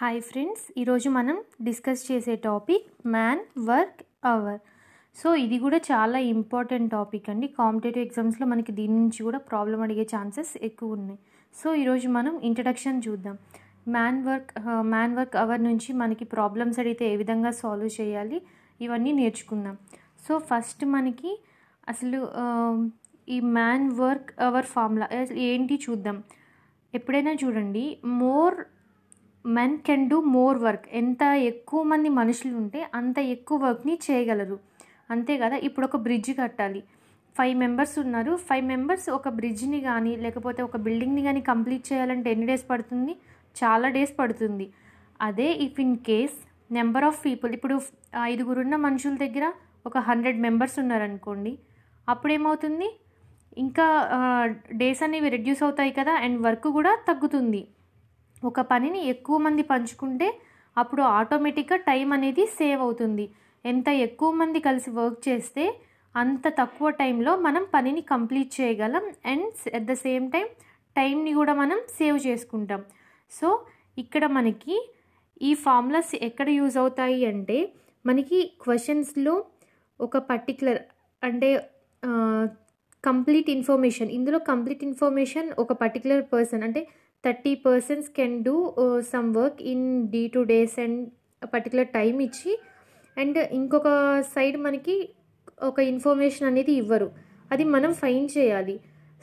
hi friends ఈరోజు మనం discuss చేసే topic man work hour so ఇది కూడా చాలా ఇంపార్టెంట్ టాపిక్ అండి కాంపిటేటివ్ ఎగ్జామ్స్లో మనకి దీని నుంచి కూడా ప్రాబ్లం అడిగే ఛాన్సెస్ ఎక్కువ ఉన్నాయి సో ఈరోజు మనం ఇంట్రడక్షన్ చూద్దాం man work man work hour నుంచి మనకి ప్రాబ్లమ్స్ అడిగితే ఏ విధంగా సాల్వ్ చేయాలి ఇవన్నీ నేర్చుకుందాం సో ఫస్ట్ మనకి అసలు ఈ మ్యాన్ వర్క్ అవర్ ఫార్ములా ఏంటి చూద్దాం ఎప్పుడైనా చూడండి more men can do more work ఎంత ఎక్కువ మంది మనుషులు ఉంటే అంత ఎక్కువ వర్క్ని చేయగలరు అంతే కదా ఇప్పుడు ఒక బ్రిడ్జ్ కట్టాలి ఫైవ్ మెంబర్స్ ఉన్నారు ఫైవ్ మెంబర్స్ ఒక బ్రిడ్జ్ని కానీ లేకపోతే ఒక బిల్డింగ్ని కానీ కంప్లీట్ చేయాలంటే ఎన్ని డేస్ పడుతుంది చాలా డేస్ పడుతుంది అదే if in case number of people ఇప్పుడు ఐదుగురున్న మనుషుల దగ్గర ఒక హండ్రెడ్ మెంబర్స్ ఉన్నారనుకోండి అప్పుడేమవుతుంది ఇంకా డేస్ అనేవి రెడ్యూస్ అవుతాయి కదా అండ్ వర్క్ కూడా తగ్గుతుంది ఒక పనిని ఎక్కువ మంది పంచుకుంటే అప్పుడు ఆటోమేటిక్గా టైం అనేది సేవ్ అవుతుంది ఎంత ఎక్కువ మంది కలిసి వర్క్ చేస్తే అంత తక్కువ టైంలో మనం పనిని కంప్లీట్ చేయగలం and at the same time టైంని కూడా మనం సేవ్ చేసుకుంటాం సో ఇక్కడ మనకి ఈ ఫార్ములాస్ ఎక్కడ యూజ్ అవుతాయి అంటే మనకి క్వశ్చన్స్లో ఒక పర్టికులర్ అంటే కంప్లీట్ ఇన్ఫర్మేషన్ ఇందులో కంప్లీట్ ఇన్ఫర్మేషన్ ఒక పర్టికులర్ పర్సన్ అంటే thirty persons can do some work in D two days and particular time ఇచ్చి అండ్ ఇంకొక సైడ్ మనకి ఒక ఇన్ఫర్మేషన్ అనేది ఇవ్వరు అది మనం ఫైన్ చేయాలి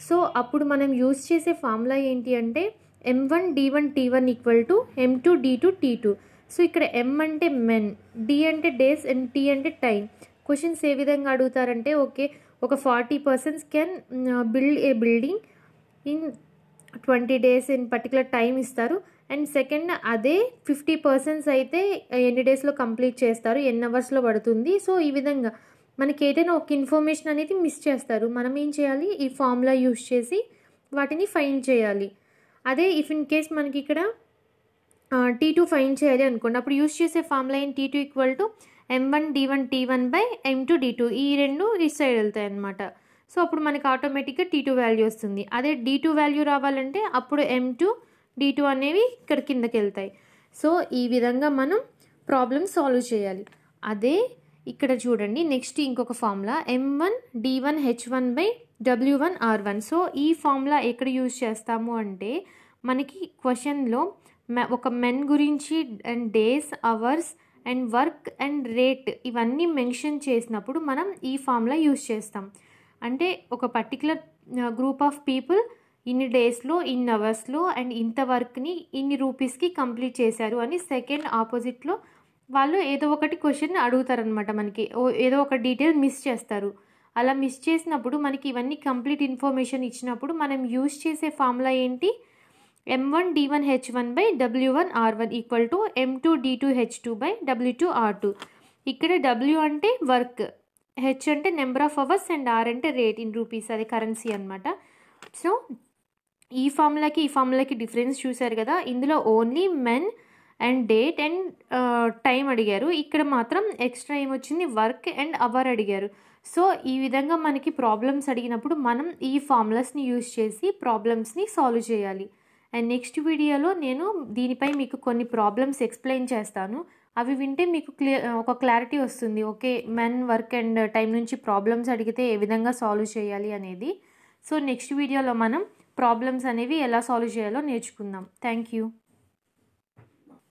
సో అప్పుడు మనం యూజ్ చేసే ఫార్ములా ఏంటి అంటే M one D one T one equal to M two D two T two so ఇక్కడ ఎం అంటే మెన్ డి అంటే డేస్ అండ్ టీ అంటే టైం క్వశ్చన్స్ ఏ విధంగా అడుగుతారంటే ఓకే ఒక forty persons can build a building in twenty days in particular time ఇస్తారు and second అదే ఫిఫ్టీ పర్సెంట్స్ అయితే ఎన్ని డేస్లో కంప్లీట్ చేస్తారు ఎన్ని అవర్స్లో పడుతుంది సో ఈ విధంగా మనకి ఏదైనా ఒక ఇన్ఫర్మేషన్ అనేది మిస్ చేస్తారు మనం ఏం చేయాలి ఈ ఫార్ములా యూస్ చేసి వాటిని ఫైన్ చేయాలి అదే ఇఫ్ ఇన్ కేస్ మనకి ఇక్కడ టీ టూ ఫైన్ చేయాలి అనుకోండి అప్పుడు యూస్ చేసే ఫార్ములా ఏం T two equal to M one D one T one by M two D two ఈ రెండు ఇస్ సైడ్ వెళ్తాయి అన్నమాట సో అప్పుడు మనకి ఆటోమేటిక్గా టీ టూ వాల్యూ వస్తుంది అదే డీ టూ వాల్యూ రావాలంటే అప్పుడు ఎం టూ డీ టూ అనేవి ఇక్కడ కిందకి వెళ్తాయి సో ఈ విధంగా మనం ప్రాబ్లమ్ సాల్వ్ చేయాలి అదే ఇక్కడ చూడండి నెక్స్ట్ ఇంకొక formula M one D one H one by W one R one so ఈ ఫార్ములా ఎక్కడ యూజ్ చేస్తాము అంటే మనకి క్వశ్చన్లో ఒక మెన్ గురించి and days hours and work and rate ఇవన్నీ మెన్షన్ చేసినప్పుడు మనం ఈ ఫామ్లా యూజ్ చేస్తాం అంటే ఒక పర్టికులర్ గ్రూప్ ఆఫ్ పీపుల్ ఇన్ని డేస్లో ఇన్ని అవర్స్లో అండ్ ఇంత వర్క్ని ఇన్ని రూపీస్కి కంప్లీట్ చేశారు అని సెకండ్ ఆపోజిట్లో వాళ్ళు ఏదో ఒకటి క్వశ్చన్ అడుగుతారనమాట మనకి ఏదో ఒక డీటెయిల్ మిస్ చేస్తారు అలా మిస్ చేసినప్పుడు మనకి ఇవన్నీ కంప్లీట్ ఇన్ఫర్మేషన్ ఇచ్చినప్పుడు మనం యూజ్ చేసే ఫార్ములా ఏంటి M one D one H one by W one R one equal to M two D two H two by W two R two ఇక్కడ డబ్ల్యూ అంటే వర్క్ హెచ్ అంటే number of hours and R అంటే rate in rupees అది currency అనమాట so ఈ ఫార్ములాకి ఈ ఫార్ములాకి డిఫరెన్స్ చూశారు కదా ఇందులో only men and date and time అడిగారు ఇక్కడ మాత్రం ఎక్స్ట్రా ఏమొచ్చింది వర్క్ అండ్ అవర్ అడిగారు సో ఈ విధంగా మనకి ప్రాబ్లమ్స్ అడిగినప్పుడు మనం ఈ ఫార్ములాస్ని యూజ్ చేసి ప్రాబ్లమ్స్ని సాల్వ్ చేయాలి అండ్ నెక్స్ట్ వీడియోలో నేను దీనిపై మీకు కొన్ని ప్రాబ్లమ్స్ ఎక్స్ప్లెయిన్ చేస్తాను అవి వింటే మీకు క్లియర్ ఒక క్లారిటీ వస్తుంది okay men work and time నుంచి ప్రాబ్లమ్స్ అడిగితే ఏ విధంగా సాల్వ్ చేయాలి అనేది సో నెక్స్ట్ వీడియోలో మనం ప్రాబ్లమ్స్ అనేవి ఎలా సాల్వ్ చేయాలో నేర్చుకుందాం థ్యాంక్ యూ